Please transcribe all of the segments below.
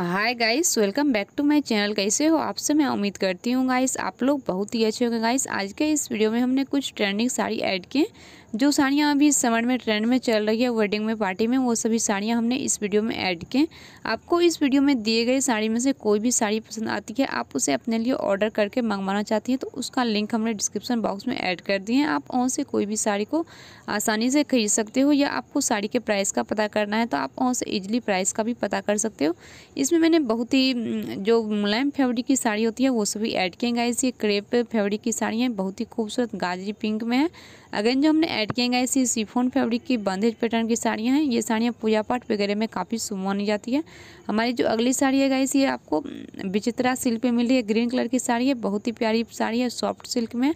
hi guys welcome back to my channel कैसे हो आपसे मैं उम्मीद करती हूँ गाइस आप लोग बहुत ही अच्छे होंगे गाइस आज के इस वीडियो में हमने कुछ ट्रेंडिंग साड़ी ऐड किए जो साड़ियाँ अभी समर में ट्रेंड में चल रही है वेडिंग में पार्टी में वो सभी साड़ियाँ हमने इस वीडियो में ऐड किए आपको इस वीडियो में दिए गए साड़ी में से कोई भी साड़ी पसंद आती है आप उसे अपने लिए ऑर्डर करके मंगवाना चाहती हैं तो उसका लिंक हमने डिस्क्रिप्शन बॉक्स में ऐड कर दिए हैं आप वहाँ से कोई भी साड़ी को आसानी से खरीद सकते हो या आपको साड़ी के प्राइस का पता करना है तो आप वहाँ से ईजिली प्राइस का भी पता कर सकते हो इसमें मैंने बहुत ही जो मुलायम फैब्रिक की साड़ी होती है वो सभी ऐड किए गाइस ये क्रेप फैब्रिक की साड़ी है बहुत ही खूबसूरत गाजरी पिंक में है अगेन जो हमने ऐड किए गाइस ये सीफोन फैब्रिक की बंदेज पैटर्न की साड़ियाँ हैं ये साड़ियाँ पूजा पाठ वगैरह में काफ़ी मानी जाती है हमारी जो अगली साड़ी है गाइस ये आपको विचित्रा सिल्क में मिल रही है ग्रीन कलर की साड़ी है बहुत ही प्यारी साड़ी है सॉफ्ट सिल्क में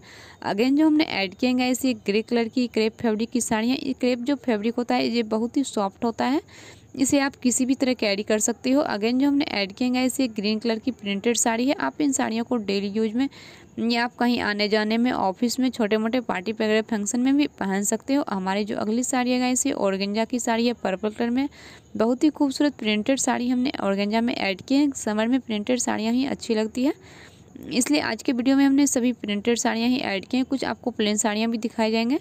अगेन जो हमने ऐड किए गाइस ये ग्रे कलर की क्रेप फैब्रिक की साड़ियाँ ये क्रेप जो फैब्रिक होता है ये बहुत ही सॉफ्ट होता है इसे आप किसी भी तरह कैरी कर सकते हो अगेन जो हमने ऐड किए गए इसे ग्रीन कलर की प्रिंटेड साड़ी है आप इन साड़ियों को डेली यूज में या आप कहीं आने जाने में ऑफिस में छोटे मोटे पार्टी वगैरह फंक्शन में भी पहन सकते हो हमारी जो अगली साड़ी है इसे ऑर्गेंजा की साड़ी है पर्पल कलर में बहुत ही खूबसूरत प्रिंटेड साड़ी हमने ऑर्गेंजा में ऐड की है समर में प्रिंटेड साड़ियाँ ही अच्छी लगती है इसलिए आज के वीडियो में हमने सभी प्रिंटेड साड़ियाँ ही ऐड की हैं कुछ आपको प्लेन साड़ियाँ भी दिखाई जाएंगे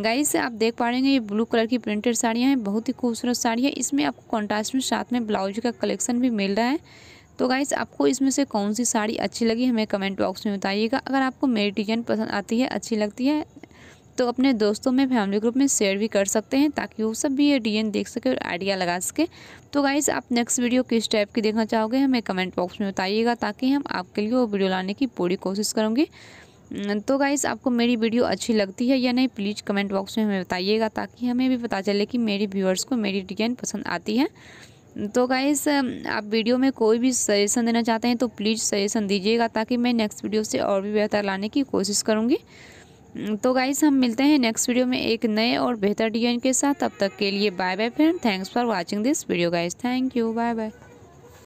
गाइस आप देख पा रहे हैं ये ब्लू कलर की प्रिंटेड साड़ियाँ हैं बहुत ही खूबसूरत साड़ी है इसमें आपको कॉन्ट्रास्ट में साथ में ब्लाउज का कलेक्शन भी मिल रहा है तो गाइस आपको इसमें से कौन सी साड़ी अच्छी लगी हमें कमेंट बॉक्स में बताइएगा अगर आपको मेरी डिजाइन पसंद आती है अच्छी लगती है तो अपने दोस्तों में फैमिली ग्रुप में शेयर भी कर सकते हैं ताकि वो सब भी ये डिजाइन देख सके और आइडिया लगा सके तो गाइस आप नेक्स्ट वीडियो किस टाइप की देखना चाहोगे हमें कमेंट बॉक्स में बताइएगा ताकि हम आपके लिए वो वीडियो लाने की पूरी कोशिश करूँगी हम्म, तो गाइज़ आपको मेरी वीडियो अच्छी लगती है या नहीं प्लीज़ कमेंट बॉक्स में हमें बताइएगा ताकि हमें भी पता चले कि मेरी व्यूअर्स को मेरी डिज़ाइन पसंद आती है तो गाइज़ आप वीडियो में कोई भी सजेशन देना चाहते हैं तो प्लीज़ सजेशन दीजिएगा ताकि मैं नेक्स्ट वीडियो से और भी बेहतर लाने की कोशिश करूँगी हम्म, तो गाइस हम मिलते हैं नेक्स्ट वीडियो में एक नए और बेहतर डिजाइन के साथ तब तक के लिए bye bye friend thanks for watching this video guys thank you bye bye